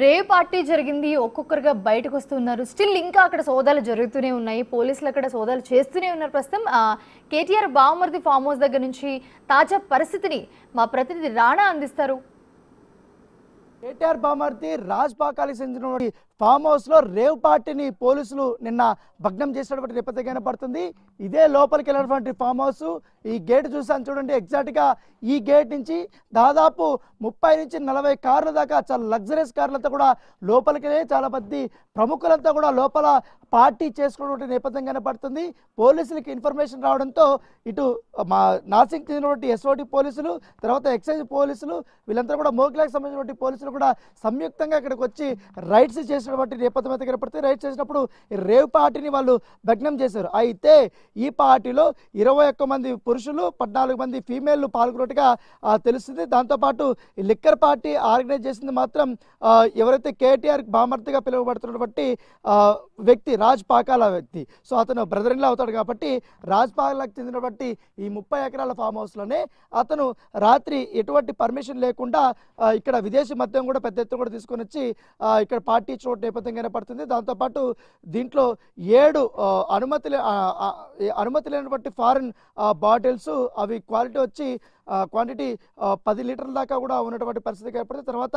రే party జరిగింది ఒక్కొక్కరుగా బయటకు వస్తున్నారు స్టిల్ ఇంకా అక్కడ సోదాలు జరుగుతూనే ఉన్నాయి పోలీసులు అక్కడ సోదాలు చేస్తూనే ఉన్నారు ప్రస్తుతం కేటీఆర్ బావమర్ది ఫామ్ హౌస్ దగ్గర నుంచి తాజా పరిస్థితిని మా ప్రతినిధి రాణా అందిస్తారు కేటీఆర్ బామర్తి రాజ్పాకాలకు చెందిన చెందినటువంటి హౌస్ లో రేవ్ పార్టీని పోలీసులు నిన్న భగ్నం చేసినటువంటి నేపథ్యం కనపడుతుంది ఇదే లోపలికి వెళ్ళినటువంటి ఫామ్ హౌస్ ఈ గేట్ చూసాను చూడండి ఎగ్జాక్ట్ గా ఈ గేట్ నుంచి దాదాపు ముప్పై నుంచి నలభై కార్ల దాకా చాలా లగ్జరీస్ కార్లంతా కూడా లోపలికి చాలా మంది ప్రముఖులంతా కూడా లోపల పార్టీ చేసుకున్నటువంటి నేపథ్యం కనపడుతుంది పోలీసులకి ఇన్ఫర్మేషన్ రావడంతో ఇటు మా నాసిక్ చెందినటువంటి ఎస్ఓటి పోలీసులు తర్వాత ఎక్సైజ్ పోలీసులు వీళ్ళంతా కూడా మోకిలాకి సంబంధించినటువంటి పోలీసులు కూడా కూడా సంయుక్తంగా ఇక్కడికి వచ్చి రైడ్స్ చేసినటువంటి నేపథ్యం దగ్గర కనపడితే రైడ్స్ చేసినప్పుడు రేవ్ పార్టీని వాళ్ళు భగ్నం చేశారు అయితే ఈ పార్టీలో ఇరవై ఒక్క మంది పురుషులు పద్నాలుగు మంది ఫీమేల్ పాల్గొన్నట్టుగా తెలుస్తుంది దాంతోపాటు లిక్కర్ పార్టీ ఆర్గనైజ్ చేసింది మాత్రం ఎవరైతే కేటీఆర్ బామర్తిగా పిలువబడుతున్నటువంటి వ్యక్తి రాజ్ పాకాల వ్యక్తి సో అతను బ్రదర్ ఇన్లా అవుతాడు కాబట్టి రాజ్ పాకాలకు చెందినటువంటి ఈ ముప్పై ఎకరాల ఫామ్ హౌస్లోనే అతను రాత్రి ఎటువంటి పర్మిషన్ లేకుండా ఇక్కడ విదేశీ మద్యం కూడా పెద్ద ఎత్తున కూడా తీసుకొని వచ్చి ఇక్కడ పార్టీ ఇచ్చిన నేపథ్యంగానే పడుతుంది దాంతోపాటు దీంట్లో ఏడు అనుమతి అనుమతి లేనటువంటి ఫారిన్ బాటిల్స్ అవి క్వాలిటీ వచ్చి క్వాంటిటీ పది లీటర్ల దాకా కూడా ఉన్నటువంటి పరిస్థితి ఏర్పడింది తర్వాత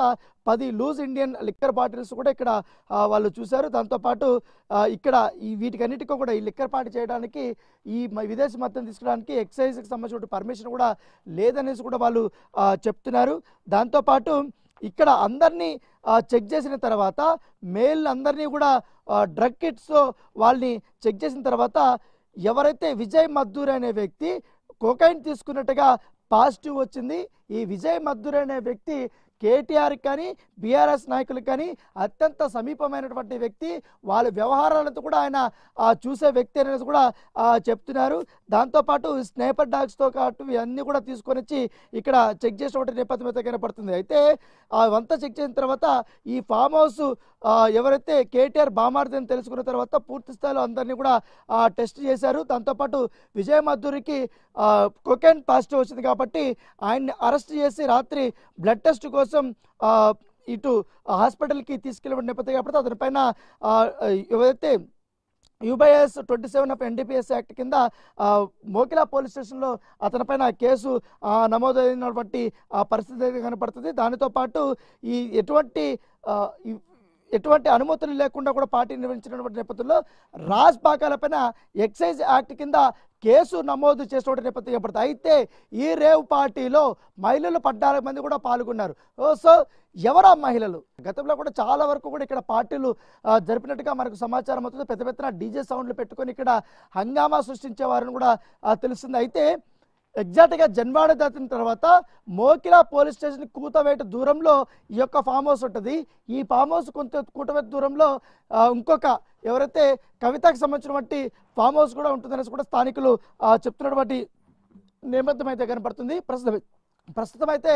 పది లూజ్ ఇండియన్ లిక్కర్ బాటిల్స్ కూడా ఇక్కడ వాళ్ళు చూశారు దాంతోపాటు ఇక్కడ ఈ వీటికన్నిటికీ కూడా ఈ లిక్కర్ పార్టీ చేయడానికి ఈ విదేశీ మద్దతు తీసుకోవడానికి ఎక్సైజ్కి సంబంధించిన పర్మిషన్ కూడా లేదనేసి కూడా వాళ్ళు చెప్తున్నారు దాంతోపాటు ఇక్కడ అందరినీ చెక్ చేసిన తర్వాత మేల్ అందరినీ కూడా డ్రగ్ కిట్స్ వాళ్ళని చెక్ చేసిన తర్వాత ఎవరైతే విజయ్ మద్దూర్ అనే వ్యక్తి కోకైన్ తీసుకున్నట్టుగా పాజిటివ్ వచ్చింది ఈ విజయ్ మద్దూర్ అనే వ్యక్తి కేటీఆర్ కానీ బీఆర్ఎస్ నాయకులకు కానీ అత్యంత సమీపమైనటువంటి వ్యక్తి వాళ్ళ వ్యవహారాలతో కూడా ఆయన చూసే వ్యక్తి అనేది కూడా చెప్తున్నారు దాంతోపాటు స్నేపర్ డాగ్స్తో పాటు ఇవన్నీ కూడా తీసుకొని వచ్చి ఇక్కడ చెక్ చేసినటువంటి నేపథ్యం అయితే కనపడుతుంది అయితే అవంతా చెక్ చేసిన తర్వాత ఈ ఫామ్ హౌస్ ఎవరైతే కేటీఆర్ బామార్దని తెలుసుకున్న తర్వాత పూర్తి స్థాయిలో అందరినీ కూడా టెస్ట్ చేశారు దాంతోపాటు విజయ మధురికి కొకెన్ పాజిటివ్ వచ్చింది కాబట్టి ఆయన్ని అరెస్ట్ చేసి రాత్రి బ్లడ్ టెస్ట్ కోసం కోసం ఇటు హాస్పిటల్కి తీసుకెళ్ళిన నేపథ్యం కాబట్టి అతనిపైన ఎవరైతే యూబైఎస్ twenty seven of NDPS act కింద మోకిలా పోలీస్ స్టేషన్లో అతనిపైన కేసు నమోదైనటువంటి పరిస్థితి కనపడుతుంది దానితో పాటు ఈ ఎటువంటి ఎటువంటి అనుమతులు లేకుండా కూడా పార్టీ నిర్వహించినటువంటి నేపథ్యంలో రాజ్ పైన ఎక్సైజ్ యాక్ట్ కింద కేసు నమోదు చేసినటువంటి నేపథ్యం ఏర్పడుతుంది అయితే ఈ రేవ్ పార్టీలో మహిళలు పద్నాలుగు మంది కూడా పాల్గొన్నారు సో ఎవరా మహిళలు గతంలో కూడా చాలా వరకు కూడా ఇక్కడ పార్టీలు జరిపినట్టుగా మనకు సమాచారం అవుతుంది పెద్ద పెద్ద డీజే సౌండ్లు పెట్టుకొని ఇక్కడ హంగామా సృష్టించే వారిని కూడా తెలుస్తుంది అయితే ఎగ్జాక్ట్గా జన్వాడ దాటిన తర్వాత మోకిలా పోలీస్ స్టేషన్ కూతవేట దూరంలో ఈ యొక్క ఫామ్ హౌస్ ఉంటుంది ఈ ఫామ్ హౌస్ కొంత కూటవేట దూరంలో ఇంకొక ఎవరైతే కవితకు సంబంధించినటువంటి ఫామ్ హౌస్ కూడా ఉంటుందనేసి కూడా స్థానికులు చెప్తున్నటువంటి నేపథ్యం అయితే కనపడుతుంది ప్రస్తుతం ప్రస్తుతం అయితే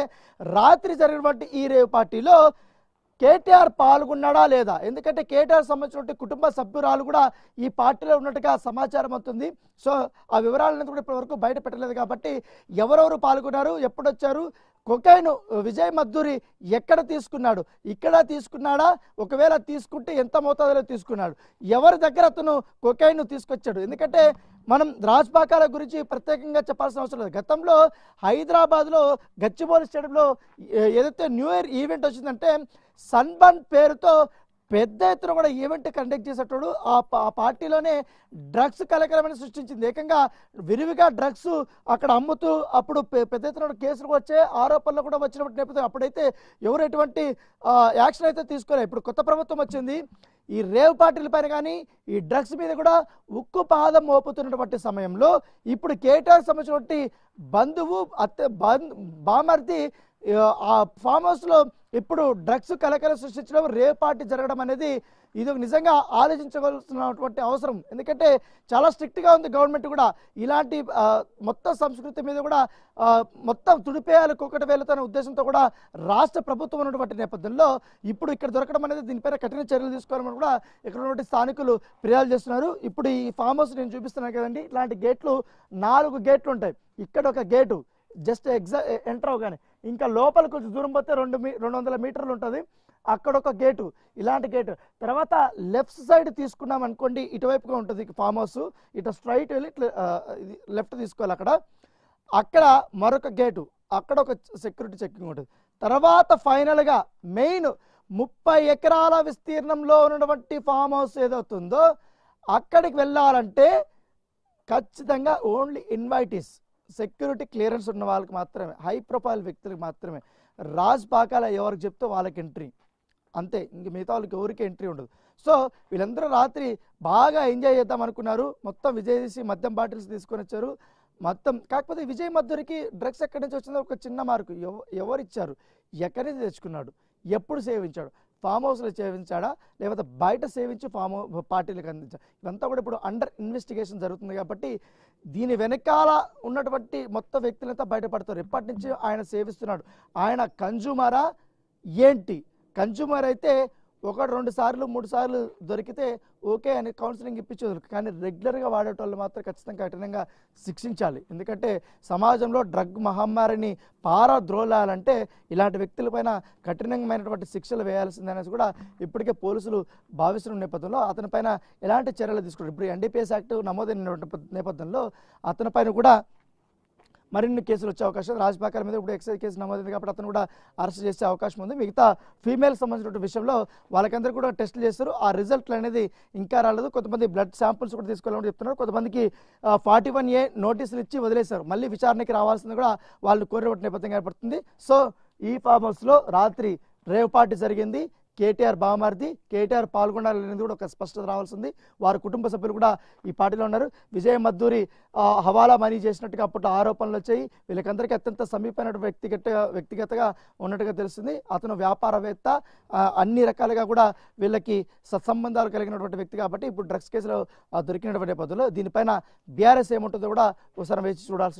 రాత్రి జరిగినటువంటి ఈ రేవు పార్టీలో కేటీఆర్ పాల్గొన్నాడా లేదా ఎందుకంటే కేటీఆర్ సంబంధించిన కుటుంబ సభ్యురాలు కూడా ఈ పార్టీలో ఉన్నట్టుగా సమాచారం అవుతుంది సో ఆ వివరాలను కూడా ఇప్పటివరకు బయట పెట్టలేదు కాబట్టి ఎవరెవరు పాల్గొన్నారు ఎప్పుడొచ్చారు కొకైన్ విజయ్ మద్దూరి ఎక్కడ తీసుకున్నాడు ఇక్కడ తీసుకున్నాడా ఒకవేళ తీసుకుంటే ఎంత మోతాదులో తీసుకున్నాడు ఎవరి దగ్గర అతను కొకైన్ తీసుకొచ్చాడు ఎందుకంటే మనం రాజ్బాకాల గురించి ప్రత్యేకంగా చెప్పాల్సిన అవసరం లేదు గతంలో హైదరాబాద్లో గచ్చిబోలి స్టేడియంలో ఏదైతే న్యూ ఇయర్ ఈవెంట్ వచ్చిందంటే సన్బర్న్ పేరుతో పెద్ద ఎత్తున కూడా ఈవెంట్ కండక్ట్ చేసేటోడు ఆ పార్టీలోనే డ్రగ్స్ కలకలమని సృష్టించింది ఏకంగా విరివిగా డ్రగ్స్ అక్కడ అమ్ముతూ అప్పుడు పెద్ద ఎత్తున కేసులు వచ్చే ఆరోపణలు కూడా వచ్చినప్పుడు నేపథ్యం అప్పుడైతే ఎవరు ఎటువంటి యాక్షన్ అయితే తీసుకోలేదు ఇప్పుడు కొత్త ప్రభుత్వం వచ్చింది ఈ రేవ్ పైన కానీ ఈ డ్రగ్స్ మీద కూడా ఉక్కు పాదం మోపుతున్నటువంటి సమయంలో ఇప్పుడు కేటీఆర్ సంబంధించినటువంటి బంధువు అత్త బామర్తి ఆ ఫామ్ హౌస్లో ఇప్పుడు డ్రగ్స్ కలకల సృష్టించడం రేపాటి జరగడం అనేది ఇది నిజంగా ఆలోచించవలసినటువంటి అవసరం ఎందుకంటే చాలా స్ట్రిక్ట్గా ఉంది గవర్నమెంట్ కూడా ఇలాంటి మొత్తం సంస్కృతి మీద కూడా మొత్తం తుడిపేయాలి కుక్కటి వేలతో ఉద్దేశంతో కూడా రాష్ట్ర ప్రభుత్వం ఉన్నటువంటి నేపథ్యంలో ఇప్పుడు ఇక్కడ దొరకడం అనేది దీనిపైన కఠిన చర్యలు తీసుకోవాలని కూడా ఇక్కడ ఉన్నటువంటి స్థానికులు ఫిర్యాదు చేస్తున్నారు ఇప్పుడు ఈ ఫామ్ హౌస్ నేను చూపిస్తున్నాను కదండి ఇలాంటి గేట్లు నాలుగు గేట్లు ఉంటాయి ఇక్కడ ఒక గేటు జస్ట్ ఎగ్జా ఎంటర్ అవగానే ఇంకా లోపల కొంచెం దూరం పోతే రెండు మీ రెండు వందల మీటర్లు ఉంటుంది అక్కడ ఒక గేటు ఇలాంటి గేటు తర్వాత లెఫ్ట్ సైడ్ తీసుకున్నాం అనుకోండి ఇటువైపుగా ఉంటుంది ఫామ్ హౌస్ ఇటు స్ట్రైట్ వెళ్ళి ఇట్లా ఇది లెఫ్ట్ తీసుకోవాలి అక్కడ అక్కడ మరొక గేటు అక్కడ ఒక సెక్యూరిటీ చెక్కింగ్ ఉంటుంది తర్వాత ఫైనల్గా మెయిన్ ముప్పై ఎకరాల విస్తీర్ణంలో ఉన్నటువంటి ఫామ్ హౌస్ ఏదవుతుందో అక్కడికి వెళ్ళాలంటే ఖచ్చితంగా ఓన్లీ ఇన్వైటీస్ సెక్యూరిటీ క్లియరెన్స్ ఉన్న వాళ్ళకి మాత్రమే హై ప్రొఫైల్ వ్యక్తులకు మాత్రమే రాజ్ పాకాల ఎవరికి చెప్తే వాళ్ళకి ఎంట్రీ అంతే ఇంక మిగతా వాళ్ళకి ఎవరికి ఎంట్రీ ఉండదు సో వీళ్ళందరూ రాత్రి బాగా ఎంజాయ్ చేద్దాం అనుకున్నారు మొత్తం విజయ్ చేసి మద్యం బాటిల్స్ తీసుకొని వచ్చారు మొత్తం కాకపోతే విజయ్ మధురికి డ్రగ్స్ ఎక్కడి నుంచి వచ్చిందో ఒక చిన్న మార్కు ఎవరు ఇచ్చారు ఎక్కడి నుంచి తెచ్చుకున్నాడు ఎప్పుడు సేవించాడు ఫామ్ హౌస్లో సేవించాడా లేకపోతే బయట సేవించి ఫామ్ పార్టీలకు అందించాడు ఇవంతా కూడా ఇప్పుడు అండర్ ఇన్వెస్టిగేషన్ జరుగుతుంది కాబట్టి దీని వెనకాల ఉన్నటువంటి మొత్తం వ్యక్తులంతా బయటపడతారు ఎప్పటి నుంచి ఆయన సేవిస్తున్నాడు ఆయన కన్జ్యూమరా ఏంటి కన్జ్యూమర్ అయితే ఒకటి రెండు సార్లు మూడు సార్లు దొరికితే ఓకే అని కౌన్సిలింగ్ ఇప్పించేది కానీ రెగ్యులర్గా వాడేటోళ్ళు మాత్రం ఖచ్చితంగా కఠినంగా శిక్షించాలి ఎందుకంటే సమాజంలో డ్రగ్ మహమ్మారిని పారద్రోలాలంటే ఇలాంటి వ్యక్తులపైన కఠినమైనటువంటి శిక్షలు వేయాల్సిందనేసి కూడా ఇప్పటికే పోలీసులు భావిస్తున్న నేపథ్యంలో అతనిపైన ఎలాంటి చర్యలు తీసుకుంటారు ఇప్పుడు ఎన్డీపీఎస్ యాక్ట్ నమోదైన నేపథ్యంలో అతనిపైన కూడా మరిన్ని కేసులు వచ్చే అవకాశం రాజపాకాల మీద ఇప్పుడు ఎక్సైజ్ కేసు నమోదైంది కాబట్టి అతను కూడా అరెస్ట్ చేసే అవకాశం ఉంది మిగతా ఫీమేల్ సంబంధించిన విషయంలో వాళ్ళకందరూ కూడా టెస్టులు చేస్తారు ఆ రిజల్ట్లు అనేది ఇంకా రాలేదు కొంతమంది బ్లడ్ శాంపుల్స్ కూడా తీసుకోవాలని చెప్తున్నారు కొంతమందికి ఫార్టీ వన్ ఏ నోటీసులు ఇచ్చి వదిలేశారు మళ్ళీ విచారణకి రావాల్సింది కూడా వాళ్ళు కోరిన నేపథ్యం ఏర్పడుతుంది సో ఈ ఫామ్ హౌస్లో రాత్రి రేవ్ పార్టీ జరిగింది కేటీఆర్ బావమారిది కేటీఆర్ పాల్గొనాలి అనేది కూడా ఒక స్పష్టత రావాల్సింది వారి కుటుంబ సభ్యులు కూడా ఈ పార్టీలో ఉన్నారు విజయ మద్దూరి హవాలా మనీ చేసినట్టుగా అప్పట్లో ఆరోపణలు వచ్చాయి వీళ్ళకందరికీ అత్యంత సమీపమైన వ్యక్తిగత వ్యక్తిగతగా ఉన్నట్టుగా తెలుస్తుంది అతను వ్యాపారవేత్త అన్ని రకాలుగా కూడా వీళ్ళకి సత్సంబంధాలు కలిగినటువంటి వ్యక్తి కాబట్టి ఇప్పుడు డ్రగ్స్ కేసులో దొరికినటువంటి పద్ధతిలో దీనిపైన బీఆర్ఎస్ ఏముంటుందో కూడా ఒకసారి వేచి చూడాల్సిన